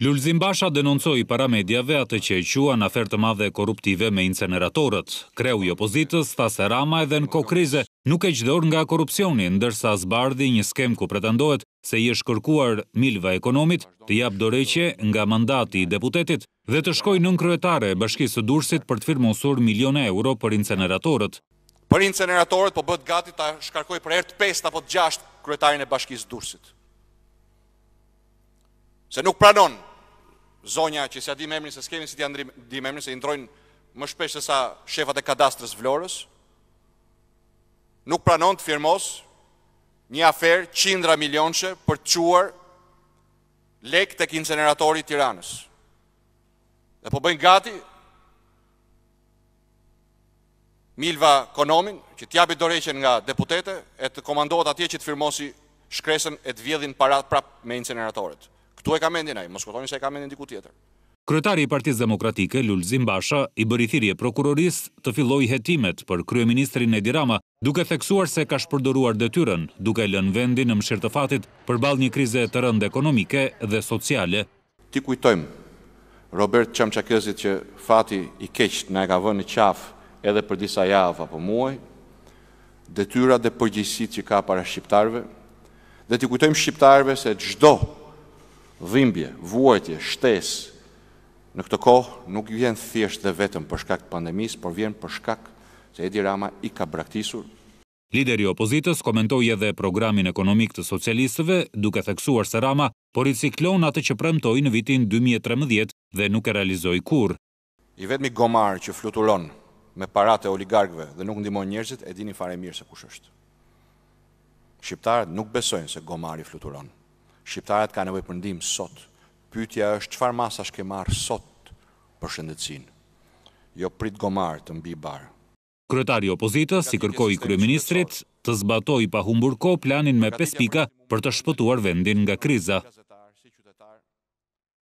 Lull Zimbasha denoncoj para medjave atë që e qua në afer të madhe korruptive me inceneratorët. Kreu i opozitës, thasë Rama edhe në kokrize nuk e gjdor nga korupcioni, ndërsa zbardhi një skem ku pretendohet se i është kërkuar milva ekonomit të jap doreqe nga mandati i deputetit dhe të shkoj në kryetare e bashkisë dursit për të firmosur milione euro për inceneratorët. Për inceneratorët po bët gati të shkarkoj për ertë 5 apo të 6 kryetarin e bashkisë dursit. Se nuk pranonë zonja që se a di me emrin se s'kemi si ti andri di me emrin se indrojnë më shpesh se sa shefat e kadastrës vlorës, nuk pranon të firmos një aferë qindra milionëshe për të quar lek të kinceneratori tiranës. Dhe po bëjnë gati Milva Konomin, që tjabit doreqen nga deputete, e të komandohet atje që të firmosi shkresën e të vjedhin parat prap me inceneratorit. Tu e ka mendin ai, mos kuptoni se e ka mendin diku tjetër. Kryetari i Partisë Demokratike Lulzim Basha i bëri thirrje prokurorisë të fillojë hetimet për kryeministrin Edi Rama, duke theksuar se ka shpërdoruar detyrën, duke lënë vendin në mëshirë të fatit përballë një krize të rëndë ekonomike dhe sociale. Ti kujtojmë Robert Çamçakëzit që fati i keq na e ka vënë në qafë edhe për disa javë apo muaj, detyrat dhe përgjegjësitë që ka para shqiptarëve. Dhe ti kujtojmë shqiptarëve se çdo dhimbje, vuajtje, shtesë në këtë kohë nuk vjen thjesht dhe vetëm për shkak të pandemisë, por vjen për shkak se Edi Rama i ka braktisur Lideri opozitës komentoi edhe programin ekonomik të socialistëve, duke theksuar se Rama i ciklon atë që premtoi në vitin 2013 dhe nuk e realizoi kur. I vetmi gomar që fluturon me paratë oligarkve oligarkëve dhe nuk ndihmon njerëzit e dini fare mirë se kush është. Shqiptarët nuk besojnë se gomari fluturon. Shqiptarët ka nevoj për ndimë sot. Pytja është qëfar masa shke marë sot për shëndecin. Jo prit gomarë të mbi barë. Kretari opozita, si kërkoj kryeministrit, të zbatoj pa humburko planin me pespika për të shpëtuar vendin nga kriza.